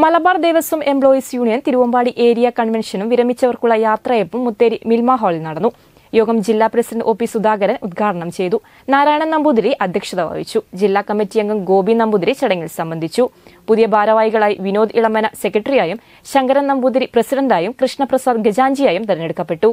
Malabar Devaswom employees union Thiruvambady area കൺവെൻഷനും വിരമിച്ചവർക്കുള്ള യാത്രയപ്പും മുത്തേരി മിൽമ ഹാളിൽ നടന്നു യോഗം ജില്ലാ പ്രസിഡന്റ് ഒ പി സുധാകരൻ ഉദ്ഘാടനം ചെയ്തു നാരായണൻ നമ്പൂതിരി അധ്യക്ഷത വഹിച്ചു ജില്ലാ കമ്മിറ്റി അംഗം ഗോപി നമ്പൂതിരി ചടങ്ങിൽ സംബന്ധിച്ചു പുതിയ ഭാരവാഹികളായി വിനോദ് ഇളമന സെക്രട്ടറിയായും ശങ്കരൻ നമ്പൂതിരി പ്രസിഡന്റായും കൃഷ്ണപ്രസാദ് ഗജാഞ്ചിയായും തെരഞ്ഞെടുക്കപ്പെട്ടു